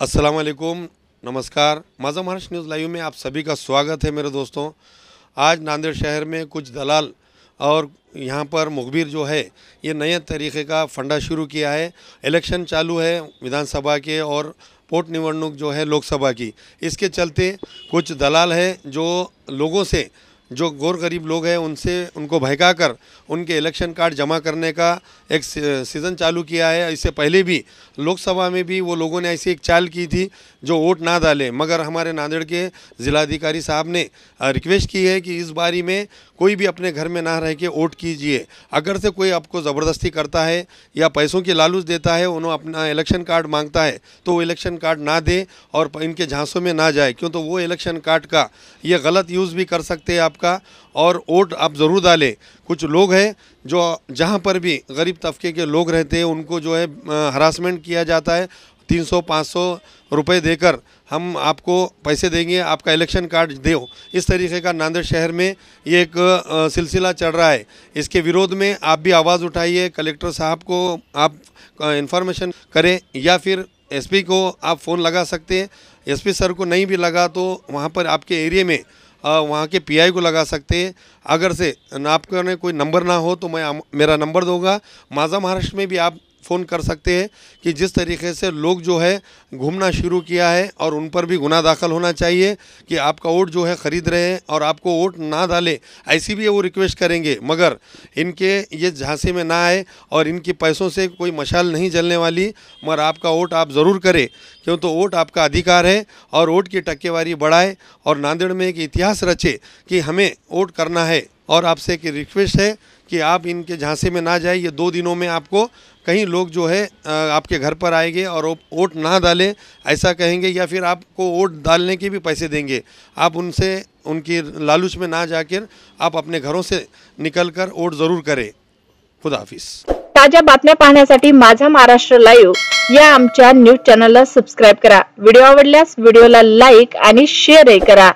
असलकुम नमस्कार माजा Maharashtra news live में आप सभी का स्वागत है मेरे दोस्तों आज नांदेड़ शहर में कुछ दलाल और यहाँ पर मुखबिर जो है ये नए तरीके का फंडा शुरू किया है इलेक्शन चालू है विधानसभा के और पोट निवडणूक जो है लोकसभा की इसके चलते कुछ दलाल है जो लोगों से जो गौर गरीब लोग हैं उनसे उनको भयका कर उनके इलेक्शन कार्ड जमा करने का एक सीज़न चालू किया है इससे पहले भी लोकसभा में भी वो लोगों ने ऐसी एक चाल की थी जो वोट ना डाले मगर हमारे नांदेड़ के ज़िलाधिकारी साहब ने रिक्वेस्ट की है कि इस बारी में कोई भी अपने घर में ना रह के वोट कीजिए अगर से कोई आपको ज़बरदस्ती करता है या पैसों की लालच देता है उन्होंने अपना इलेक्शन कार्ड मांगता है तो वो इलेक्शन कार्ड ना दे और इनके झांसों में ना जाए क्यों तो वो इलेक्शन कार्ड का ये गलत यूज़ भी कर सकते हैं आप आपका और वोट आप ज़रूर डालें कुछ लोग हैं जो जहाँ पर भी गरीब तबके के लोग रहते हैं उनको जो है हरासमेंट किया जाता है तीन सौ पाँच सौ रुपये देकर हम आपको पैसे देंगे आपका इलेक्शन कार्ड दो इस तरीके का नांदेड़ शहर में ये एक सिलसिला चल रहा है इसके विरोध में आप भी आवाज़ उठाइए कलेक्टर साहब को आप इंफॉर्मेशन करें या फिर एसपी को आप फ़ोन लगा सकते हैं एसपी सर को नहीं भी लगा तो वहाँ पर आपके एरिए में वहाँ के पीआई को लगा सकते हैं अगर से आपका कोई नंबर ना हो तो मैं मेरा नंबर दूंगा माजा महाराष्ट्र में भी आप फ़ोन कर सकते हैं कि जिस तरीके से लोग जो है घूमना शुरू किया है और उन पर भी गुना दाखिल होना चाहिए कि आपका वोट जो है ख़रीद रहे हैं और आपको वोट ना डाले ऐसी भी वो रिक्वेस्ट करेंगे मगर इनके ये झांसे में ना आए और इनके पैसों से कोई मशाल नहीं जलने वाली मगर आपका वोट आप ज़रूर करें क्यों तो वोट आपका अधिकार है और वोट की टक्केवारी बढ़ाए और नांदेड़ में एक इतिहास रचे कि हमें वोट करना है और आपसे एक रिक्वेस्ट है कि आप इनके झांसे में ना जाए ये दो दिनों में आपको कहीं लोग जो है आपके घर पर आएंगे और वोट ना डालें ऐसा कहेंगे या फिर आपको वोट डालने के भी पैसे देंगे आप उनसे उनकी लालच में ना जाकर आप अपने घरों से निकल कर वोट ज़रूर करें हाफिज ताजा बातम्या पाहण्यासाठी माझा महाराष्ट्र लाईव्ह या आमच्या न्यूज चॅनलला सबस्क्राईब करा व्हिडिओ आवडल्यास व्हिडिओला लाईक आणि शेअरही करा